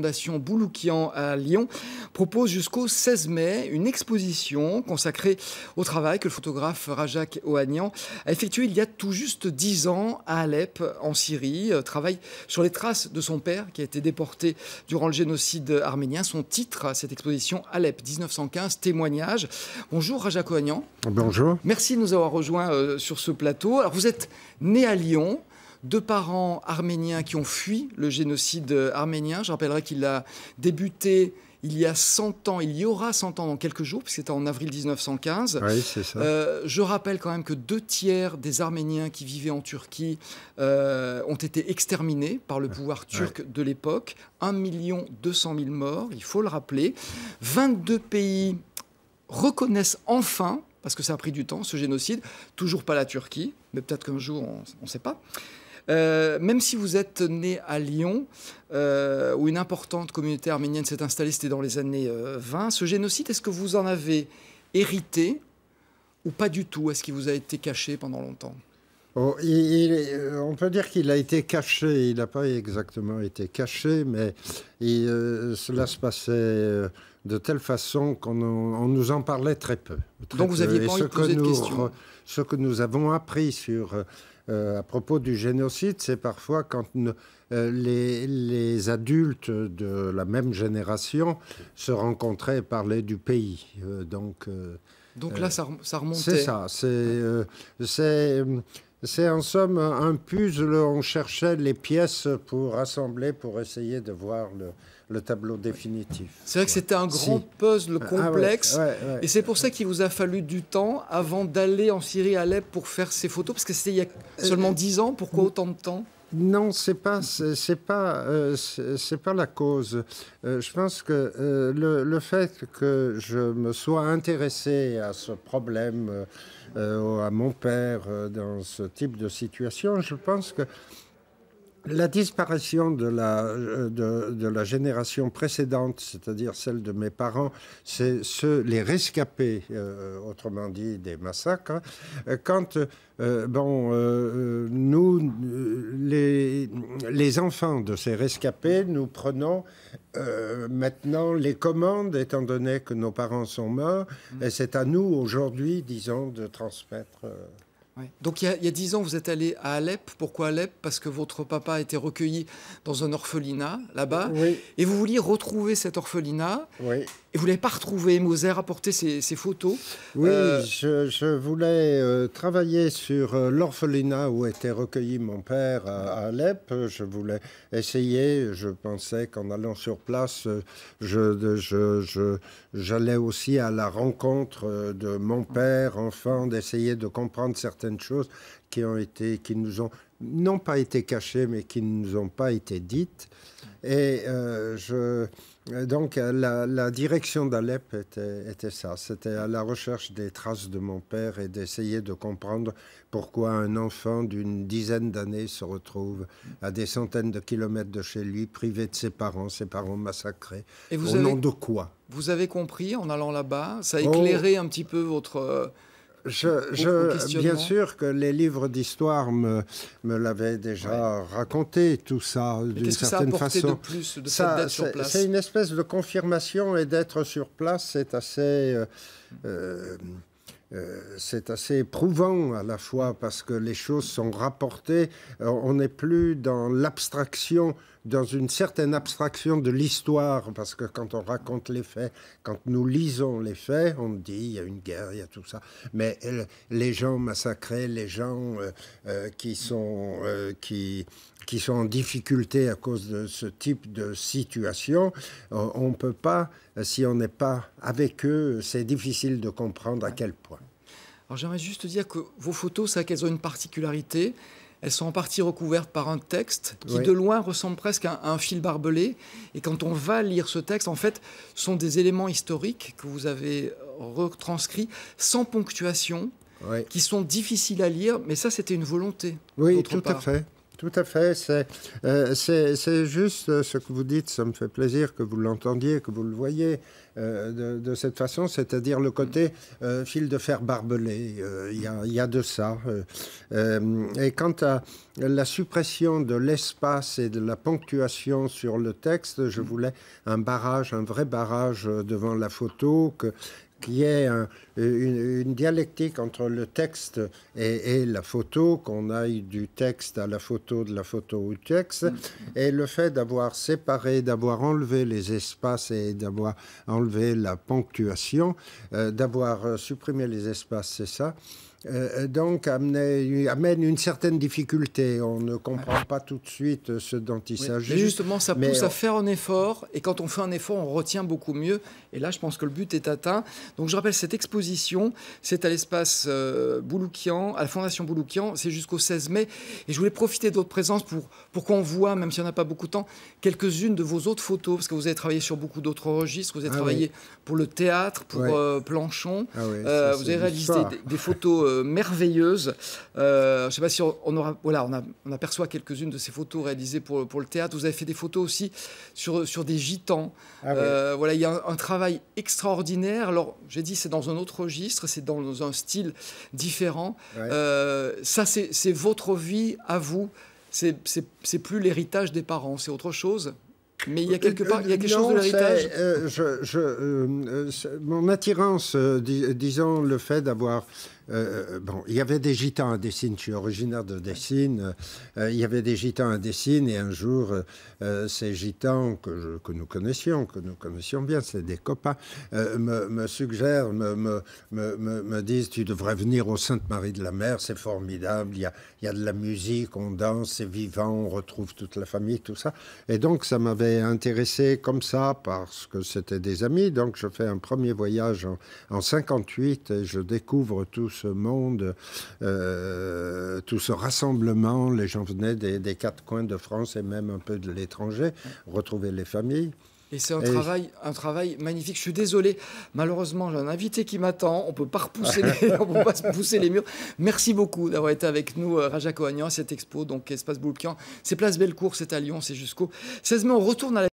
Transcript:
Fondation Bouloukian à Lyon propose jusqu'au 16 mai une exposition consacrée au travail que le photographe Rajak Ohanian a effectué il y a tout juste dix ans à Alep en Syrie, euh, travail sur les traces de son père qui a été déporté durant le génocide arménien. Son titre à cette exposition Alep 1915 témoignage. Bonjour Rajak Ohanian. Bonjour. Merci de nous avoir rejoints euh, sur ce plateau. Alors vous êtes né à Lyon, deux parents arméniens qui ont fui le génocide euh, arménien. Je rappellerai qu'il a débuté il y a 100 ans, il y aura 100 ans dans quelques jours, puisque c'était en avril 1915. Euh, je rappelle quand même que deux tiers des Arméniens qui vivaient en Turquie euh, ont été exterminés par le pouvoir turc de l'époque. 1 million 200 000 morts, il faut le rappeler. 22 pays reconnaissent enfin, parce que ça a pris du temps, ce génocide. Toujours pas la Turquie, mais peut-être qu'un jour, on ne sait pas. Euh, même si vous êtes né à Lyon, euh, où une importante communauté arménienne s'est installée, c'était dans les années 20, euh, ce génocide, est-ce que vous en avez hérité ou pas du tout Est-ce qu'il vous a été caché pendant longtemps Oh, euh, on peut dire qu'il a été caché, il n'a pas exactement été caché, mais euh, cela se passait euh, de telle façon qu'on nous en parlait très peu. Donc vous aviez pas envie de questions Ce que nous avons appris sur, à propos du génocide, c'est parfois quand les, adultes de la même génération se rencontraient et parlaient du pays. Donc... donc là, ça, remontait. C'est ça. C'est c'est en somme un puzzle, on cherchait les pièces pour rassembler, pour essayer de voir le, tableau définitif. C'est vrai que c'était un grand puzzle ah, ah complexe. Et c'est pour ça qu'il vous a fallu du temps avant d'aller en Syrie à Alep pour faire ces photos, parce que c'était il y a euh, seulement dix ans. Pourquoi euh, autant de temps non, c'est pas c'est euh, pas la cause. Euh, je pense que euh, le, le, fait que je me sois intéressé à ce problème à mon père dans ce type de situation, je pense que la disparition de la, euh, de, la génération précédente, c'est-à-dire celle de mes parents, c'est ceux, les rescapés, euh, autrement dit, des massacres. Euh, quand, bon, nous, les, les enfants de ces rescapés, nous prenons maintenant les commandes, étant donné que nos parents sont morts, et c'est à nous aujourd'hui, disons, de transmettre. Donc il y a dix ans, vous êtes allé à Alep. Pourquoi Alep Parce que votre papa a été recueilli dans un orphelinat là-bas. Et vous vouliez retrouver cet orphelinat. Oui. Et vous ne pas retrouvé, Moser apporter ces, photos Oui, euh, je, voulais euh, travailler sur euh, l'orphelinat où était recueilli mon père à, Alep. Je voulais essayer, je pensais qu'en allant sur place, j'allais je, aussi à la rencontre de mon père, enfant, d'essayer de comprendre certaines choses qui ont été, qui nous ont non pas été cachées, mais qui ne nous ont pas été dites. Et euh, je, donc la, direction d'Alep était, ça, c'était à la recherche des traces de mon père et d'essayer de comprendre pourquoi un enfant d'une dizaine d'années se retrouve à des centaines de kilomètres de chez lui, privé de ses parents, ses parents massacrés. Et vous au nom de quoi Vous avez compris en allant là-bas Ça a éclairé oh. un petit peu votre... Euh, je, je bien sûr que les livres d'histoire me, me l'avaient déjà raconté, tout ça, d'une certaine façon. c'est une espèce de confirmation et d'être sur place, c'est assez. Euh, euh, euh, c'est assez éprouvant à la fois parce que les choses sont rapportées. On n'est plus dans l'abstraction dans une certaine abstraction de l'histoire, parce que quand on raconte les faits, quand nous lisons les faits, on dit il y a une guerre, il y a tout ça, mais euh, les gens massacrés, les gens euh, euh, qui, sont, qui, sont en difficulté à cause de ce type de situation, on ne peut pas, si on n'est pas avec eux, c'est difficile de comprendre à quel point. Alors j'aimerais juste dire que vos photos, c'est qu'elles ont une particularité, elles sont en partie recouvertes par un texte qui de loin ressemble presque à un, fil barbelé. Et quand on va lire ce texte, en fait, sont des éléments historiques que vous avez retranscrits sans ponctuation, qui sont difficiles à lire, mais ça c'était une volonté. Oui, tout à fait. Tout à fait. C'est euh, juste euh, ce que vous dites. Ça me fait plaisir que vous l'entendiez, que vous le voyez euh, de, cette façon, c'est-à-dire le côté fil de fer barbelé. Il y, y, a de ça. et quant à la suppression de l'espace et de la ponctuation sur le texte, je voulais un barrage, un vrai barrage devant la photo que, qui y ait une, dialectique entre le texte et, la photo, qu'on aille du texte à la photo, de la photo au texte, et le fait d'avoir séparé, d'avoir enlevé les espaces et d'avoir enlevé la ponctuation, euh, d'avoir euh, supprimé les espaces, c'est ça. Euh, euh, donc amène, euh, amène une certaine difficulté. On ne comprend pas tout de suite ce dont il s'agit. Mais Justement, ça pousse à faire un effort, et quand on fait un effort, on retient beaucoup mieux. Et là, je pense que le but est atteint. Donc, je rappelle cette exposition, c'est à l'espace Bouloukian, à la Fondation Bouloukian, c'est jusqu'au 16 mai. Et je voulais profiter de votre présence pour, pour qu'on voit, même si on a pas beaucoup de temps, quelques-unes de vos autres photos, parce que vous avez travaillé sur beaucoup d'autres registres, vous avez ah travaillé pour le théâtre, pour Planchon, ah vous avez réalisé des photos Euh, merveilleuse. Euh, je ne sais pas si on, aura, voilà, on, aperçoit quelques-unes de ces photos réalisées pour, le théâtre. Vous avez fait des photos aussi sur, sur des gitans. Ah euh, voilà, il y a un, travail extraordinaire. Alors, j'ai dit, c'est dans un autre registre, c'est dans un style différent. ça, c'est votre vie à vous. C'est plus l'héritage des parents, c'est autre chose. Mais il y a quelque part, il y a quelque chose de l'héritage. je, mon attirance, disons le fait d'avoir euh, euh, bon, il y avait des gitans à Dessine, je suis originaire de Dessine, euh, il y avait des gitans à Dessine et un jour, ces gitans que, nous connaissions, que nous connaissions bien, c'est des copains, me, suggèrent, me, me, disent, tu devrais venir au Sainte-Marie de la Mer, c'est formidable, il y, a, de la musique, on danse, c'est vivant, on retrouve toute la famille, tout ça. Et donc, ça m'avait intéressé comme ça parce que c'était des amis, donc je fais un premier voyage en, en 58 et je découvre tout monde, euh, tout ce rassemblement. Les gens venaient des, quatre coins de France et même un peu de l'étranger, retrouver les familles. Et c'est un, Travail, un travail magnifique. Je suis désolé, malheureusement, j'ai un invité qui m'attend. On ne peut pas repousser les, on peut pas pousser les murs. Merci beaucoup d'avoir été avec nous, euh, Raja Kohanian, à cette expo, donc Espace Boulkian. C'est Place Bellecour, c'est à Lyon, c'est jusqu'au 16 mai. On retourne à la